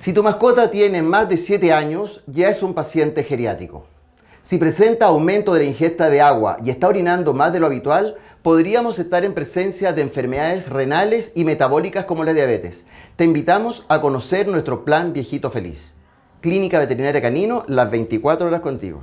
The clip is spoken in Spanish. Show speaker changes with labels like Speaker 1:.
Speaker 1: Si tu mascota tiene más de 7 años, ya es un paciente geriátrico. Si presenta aumento de la ingesta de agua y está orinando más de lo habitual, podríamos estar en presencia de enfermedades renales y metabólicas como la diabetes. Te invitamos a conocer nuestro plan Viejito Feliz. Clínica Veterinaria Canino, las 24 horas contigo.